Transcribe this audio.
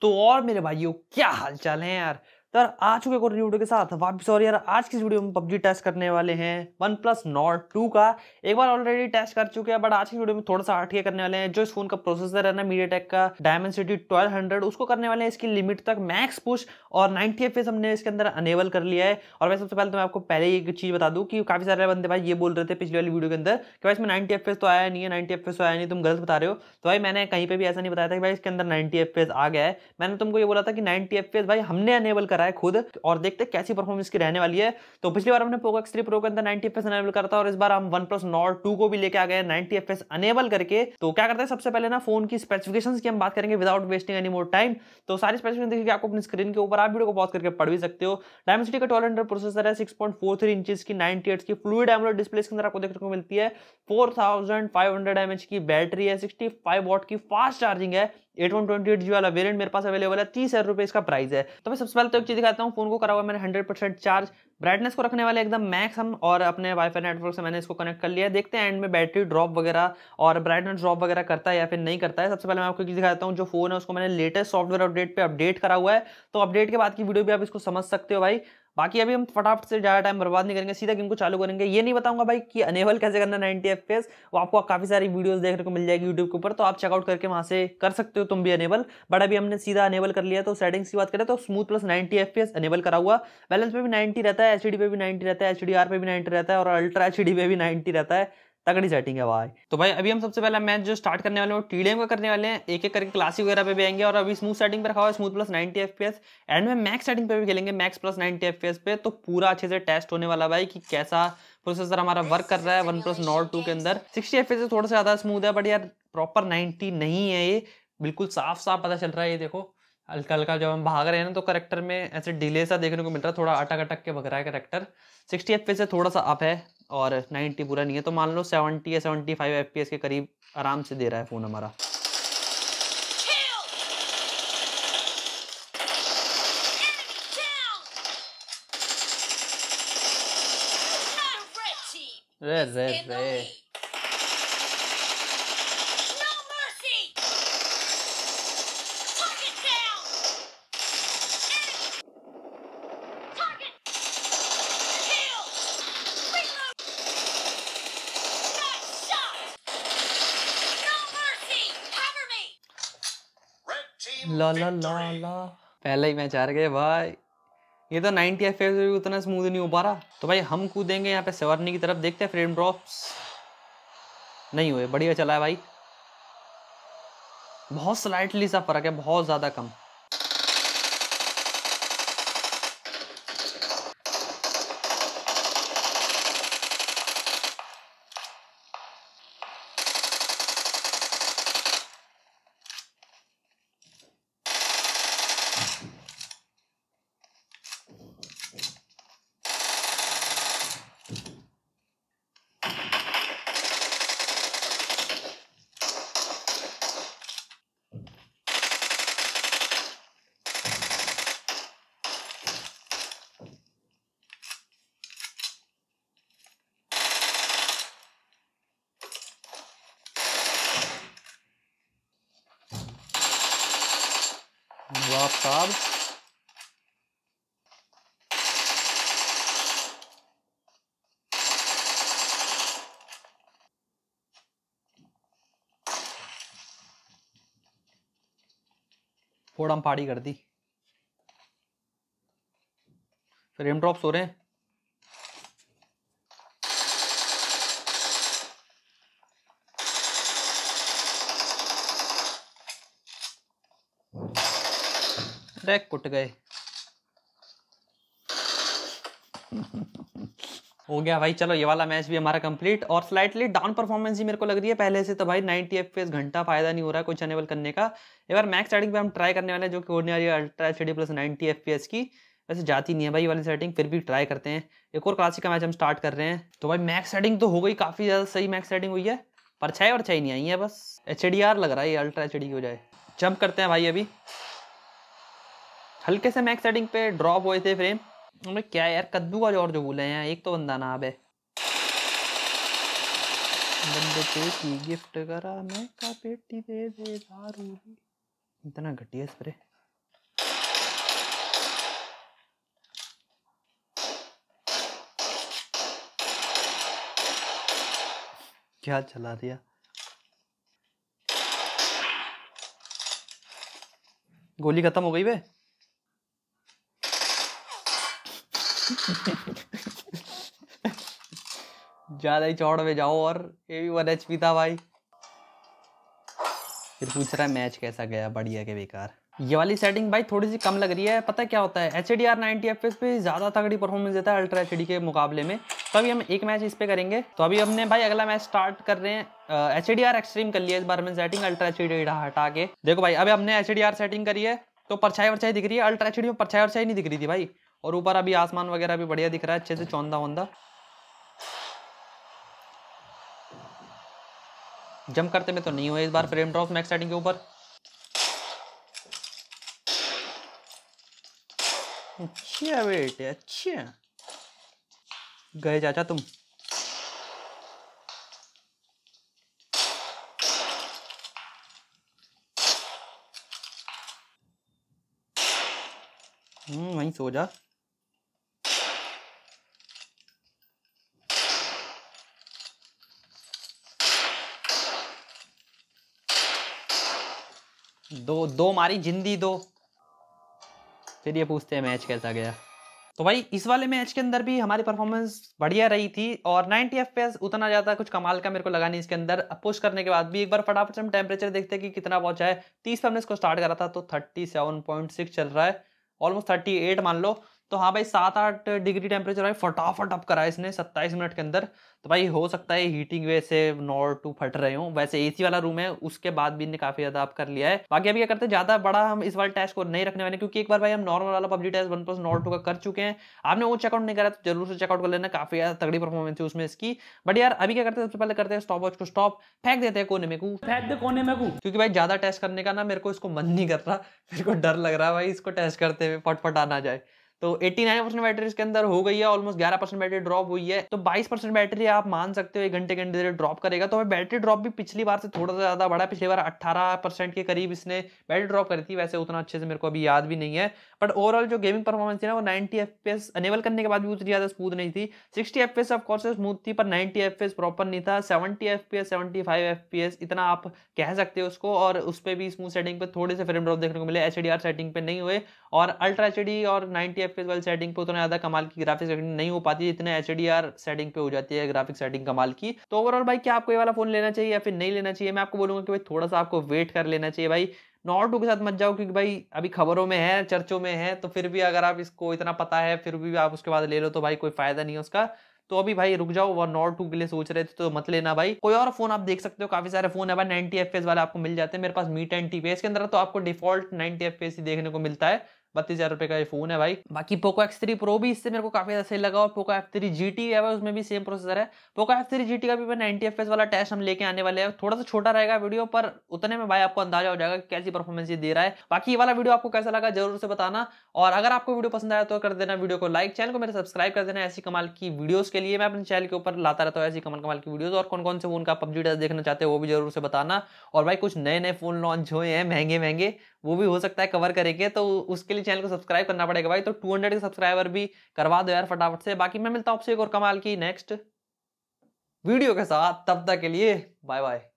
तो और मेरे भाइयों क्या हालचाल है यार तो यार आ चुके को वीडियो के साथ वापस और यार आज की वीडियो में पबजी टेस्ट करने वाले हैं वन प्लस नॉट टू का एक बार ऑलरेडी टेस्ट कर चुके हैं बट आज की वीडियो में थोड़ा सा आठिया करने वाले हैं जो इस फोन का प्रोसेसर है ना मीडिया टेक का डायमेंसिटी ट्वेल्व हंड्रेड उसको करने वाले हैं इसकी लिमिट तक मैक्स पुश और नाइनटी एफ हमने इसके अंदर अनेबल कर लिया है और वैसे सबसे पहले तो मैं आपको पहले एक चीज़ बता दूँ कि काफ़ी सारे बंदे भाई ये बोल रहे थे पिछले वाली वीडियो के अंदर कि भाई इसमें नाइनटी एफ तो आया नहीं है नाइनटी एफ तो आया नहीं तुम गलत बता रहे हो तो भाई मैंने कहीं पर भी ऐसा नहीं बताया था कि भाई इसके अंदर नाइनटी एफ आ गया है मैंने तुमको ये बोला था कि नाइनटी एफ भाई हमने अनेबल कर करा है खुद और देखते हैं कैसी परफॉर्मेंस की रहने वाली है तो पिछली बार हमने पोको एक्स थ्री प्रो के अंदर नाइनटी एफ एनेबल करता और इस बार हम वन प्लस नॉट टू को भी लेके आ गए नाइनटी एफ अनेबल करके तो क्या करते हैं सबसे पहले ना फोन की स्पेसिफिकेशन की हम बात करेंगे without wasting any more time तो सारी स्पेसिफिकेशन देखिए आपको अपनी स्क्रीन के ऊपर आप वीडियो को पॉज करके पढ़ भी सकते हो डायमेंसिटी का ट्वेल्व हंड्रेड प्रोसेसर है six point four three inches की नाइनटी एट्स की फ्लूड एमलो डिस्प्ले के अंदर आपको देखने को मिलती है four thousand five hundred M H की बैटरी है सिक्सटी फाइव वॉट की फास्ट चार्जिंग है eight one twenty eight G वाला वेरियंट मेरे पास अवेलेबल है तीस हज़ार रुपये इसका प्राइस है तो मैं सबसे पहले तो एक चीज़ दिखाता हूँ फोन को करा हुआ मैंने हंड्रेड परसेंट चार्ज ब्राइटनेस को रखने वाले एकदम मैक्स हम और अपने वाईफाई नेटवर्क से मैंने इसको कनेक्ट कर लिया देखते हैं एंड में बैटरी ड्रॉप वगैरह और ब्राइटनेस ड्रॉप वगैरह करता है या फिर नहीं करता है सबसे पहले मैं आपको दिखाता हूँ जो फोन है उसको मैंने लेटेस्ट सॉफ्टवेयर अपडेट पर अपडेट करा हुआ है तो अपडेट के बाद की वीडियो भी आप इसको समझ सकते हो भाई बाकी अभी हम फटाफट से ज़्यादा टाइम बर्बाद नहीं करेंगे सीधा गेम को चालू करेंगे ये नहीं बताऊंगा भाई कि अनेबल कैसे करना नाइनटी एफ वो आपको काफ़ी सारी वीडियोस देखने को मिल जाएगी यूट्यूब के ऊपर तो आप चेकआउट करके वहाँ से कर सकते हो तुम भी अनेबल बट अभी हमने सीधा अनेबल कर लिया तो सेटिंग्स की बात करें तो smooth plus ninety F enable करा हुआ बैलेंस पे भी नाइन्टी रहता है एच पे भी नाइन्टी रहता है एच पे भी नाइन्टी रहता है और अल्ट्रा एच पे भी नाइन्टी रहता है तगड़ी सेटिंग है भाई तो भाई अभी हम सबसे पहले मैच जो स्टार्ट करने वाले हैं टीडीएम का करने वाले हैं एक एक करके क्लासिक वगैरह पे भी आएंगे और अभी स्मूथ सेटिंग पर रखा हुआ smooth plus ninety F end में मैक्स सेटिंग पे भी खेलेंगे मैक्स प्लस नाइनटी एफ पे तो पूरा अच्छे से टेस्ट होने वाला भाई कि कैसा प्रोसेसर हमारा वर्क कर रहा है वन प्लस नॉट टू के अंदर सिक्सटी एफ से थोड़ा सा ज़्यादा स्मूथ है बट यार प्रॉपर नाइनटी नहीं है ये बिल्कुल साफ साफ पता चल रहा है ये देखो हल्का हल्का जब हम भाग रहे हैं ना तो करेक्टर में ऐसे डिले सा देखने को मिल रहा है थोड़ा अटक अटक के भग रहा है करेक्टर सिक्सटी एफ से थोड़ा सा अप है और 90 पूरा नहीं है तो मान लो 70 या 75 एफपीएस के करीब आराम से दे रहा है फ़ोन हमारा रे रे रे ला ला ला ला ही मैच हार गए भाई ये तो 90 एफ भी उतना स्मूथ नहीं हो पा रहा तो भाई हम कूदेंगे यहाँ पे सवरनी की तरफ देखते हैं फ्रेम ड्रॉप्स नहीं हुए बढ़िया चला है भाई बहुत स्लाइटली सा फर्क है बहुत ज़्यादा कम साहब फोड़म पाड़ी कर दी फ्रेम ड्रॉप्स हो रहे हैं रैक कुट गए हो गया भाई चलो ये वाला मैच भी हमारा कंप्लीट और स्लाइटली डाउन परफॉर्मेंस ही मेरे को लग रही है पहले से तो भाई 90 एफ घंटा फायदा नहीं हो रहा है कुछ अनेबल करने का एक बार मैक्स सेटिंग पे हम ट्राई करने वाले हैं जो कि होने वाली है अल्ट्रा एच प्लस 90 एफ की वैसे जाती नहीं है भाई वाली सेटिंग फिर भी ट्राई करते हैं एक और क्लासिक का मैच हम स्टार्ट कर रहे हैं तो भाई मैक्स सेटिंग तो हो गई काफ़ी ज़्यादा सही मैक्स सेटिंग हुई है परछाई और छाई नहीं आई है बस एच लग रहा है ये अल्ट्रा एच की हो जाए जंप करते हैं भाई अभी हल्के से मैक्स सेटिंग पे ड्रॉप हुए थे फ्रेम हमें क्या यार कद्दू का जोर जो बोले हैं एक तो बंदा ना है बंदे पे की गिफ्ट करा मैं का पेटी दे दे दारू इतना घटिया स्प्रे क्या चला दिया गोली खत्म हो गई भाई ज़्यादा ही चौड़ में जाओ और ये भी वन एच था भाई फिर पूछ रहा है मैच कैसा गया बढ़िया के बेकार ये वाली सेटिंग भाई थोड़ी सी कम लग रही है पता क्या होता है H D R ninety F पे ज़्यादा तगड़ी परफॉर्मेंस देता है अल्ट्रा एच के मुकाबले में तो अभी हम एक मैच इस पर करेंगे तो अभी हमने भाई अगला मैच स्टार्ट कर रहे हैं एच डी आर एक्सट्रीम कर लिया इस बार में सेटिंग अल्ट्रा एच डी हटा के देखो भाई अभी हमने एच डी आर सेटिंग करी है तो परछाई वरछाई दिख रही है अल्ट्रा एच में परछाई वरछाई नहीं दिख रही थी भाई और ऊपर अभी आसमान वगैरह भी बढ़िया दिख रहा है अच्छे से चौंदा वौंदा जंप करते में तो नहीं हुआ इस बार फ्रेम ड्रॉप मैक्स के ऊपर अच्छा बेटे अच्छा गए चाचा तुम हम्म वहीं सो जा दो दो मारी जिंदी दो फिर ये पूछते हैं मैच कैसा गया तो भाई इस वाले मैच के अंदर भी हमारी परफॉर्मेंस बढ़िया रही थी और 90 एफ उतना ज़्यादा कुछ कमाल का मेरे को लगा नहीं इसके अंदर पुश करने के बाद भी एक बार फटाफट से हम टेम्परेचर देखते हैं कि कितना पहुंचा है 30 पर हमने इसको स्टार्ट करा था तो 37.6 चल रहा है ऑलमोस्ट 38 मान लो तो हाँ भाई सात आठ डिग्री टेम्परेचर भाई फटाफट अप करा इसने सत्ताईस मिनट के अंदर तो भाई हो सकता है हीटिंग वे से नॉट टू फट रहे हो वैसे एसी वाला रूम है उसके बाद भी इनने काफी ज्यादा अप कर लिया है बाकी अभी क्या करते हैं ज्यादा बड़ा हम इस बार टेस्ट को नहीं रखने वाले क्योंकि एक बार भाई हम नॉर्मल वाला PUBG test OnePlus Nord two का कर चुके हैं आपने वो चेकआउट नहीं करा तो जरूर से चेकआउट कर लेना काफी ज्यादा तगड़ी परफॉर्मेंस है उसमें इसकी बट यार अभी क्या करते हैं सबसे पहले करते हैं स्टॉप वॉच को स्टॉप फेंक देते हैं कोने में को फेंक दे कोने में को क्योंकि भाई ज्यादा टेस्ट करने का ना मेरे को इसको मन नहीं कर रहा मेरे को डर लग रहा है भाई इसको टेस्ट करते हुए फटफट आना जाए तो 89 परसेंट बैटरी इसके अंदर हो गई है ऑलमोस्ट 11 परसेंट बैटरी ड्रॉप हुई है तो 22 परसेंट बैटरी आप मान सकते हो एक घंटे के अंदर ड्रॉप करेगा तो बैटरी ड्रॉप भी पिछली बार से थोड़ा सा ज़्यादा बढ़ा पिछली बार 18 परसेंट के करीब इसने बैटरी ड्रॉप करी थी वैसे उतना अच्छे से मेरे को अभी याद भी नहीं है बट ओवरऑल जो गेमिंग परफॉर्मेंस थी ना वो 90 एफ एनेबल करने के बाद भी उतनी ज़्यादा स्मूथ नहीं थी 60 एफ पी ऑफकोर्स स्मूथ थी पर 90 एफ प्रॉपर नहीं था 70 एफ पी 75 एफ इतना आप कह सकते हो उसको और उस पर भी स्मूथ सेटिंग पर थोड़े से फ्रेम ड्रॉप देखने को मिले एच सेटिंग पे नहीं हुए और अल्ट्रा एच और नाइन्टी एफ वाली सेटिंग पर उतना ज़्यादा कमाल की ग्राफिक सेटिंग नहीं हो पाती जितने एच सेटिंग पर हो जाती है ग्राफिक सेटिंग कमाल की तो ओवरऑल भाई क्या आपको ये वाला फोन लेना चाहिए या फिर नहीं लेना चाहिए मैं आपको बोलूँगा कि भाई थोड़ा सा आपको वेट कर लेना चाहिए भाई नॉट टू के साथ मत जाओ क्योंकि भाई अभी खबरों में है चर्चों में है तो फिर भी अगर आप इसको इतना पता है फिर भी आप उसके बाद ले लो तो भाई कोई फायदा नहीं है उसका तो अभी भाई रुक जाओ वो नॉट टू के लिए सोच रहे थे तो मत लेना भाई कोई और फोन आप देख सकते हो काफी सारे फोन है भाई नाइनटी एफ वाले आपको मिल जाते हैं मेरे पास मीट टेन टी के अंदर तो आपको डिफॉल्ट नाइनटी एफ ही देखने को मिलता है बत्तीस हज़ार रुपए का ये फ़ोन है भाई बाकी पोको एक्स थ्री प्रो भी इससे मेरे को काफ़ी सही लगा और Poco F three G T है उसमें भी सेम प्रोसेसर है Poco F three G T का भी मैं एफ एस वाला टेस्ट हम लेके आने वाले हैं थोड़ा सा छोटा रहेगा वीडियो पर उतने में भाई आपको अंदाजा हो जाएगा कि कैसी परफॉर्मेंस ये दे रहा है बाकी ये वाला वीडियो आपको कैसा लगा जरूर से बताना और अगर आपको वीडियो पसंद आया तो कर देना वीडियो को लाइक चैनल को मेरे सब्सक्राइब कर देना ऐसी कमाल की वीडियोज के लिए मैं अपने चैनल के ऊपर लाता रहता हूँ ऐसी कमाल कमाल की वीडियोज और कौन कौन से फोन का पबजी टेस्ट देखना चाहते हैं वो भी जरूर से बताना और भाई कुछ नए नए फोन लॉन्च हुए हैं महंगे महंगे वो भी हो सकता है कवर करेंगे तो उसके लिए लिए चैनल को सब्सक्राइब करना पड़ेगा भाई तो 200 के सब्सक्राइबर भी करवा दो यार फटाफट से बाकी मैं मिलता हूँ आपसे एक और कमाल की नेक्स्ट वीडियो के साथ तब तक के लिए बाय बाय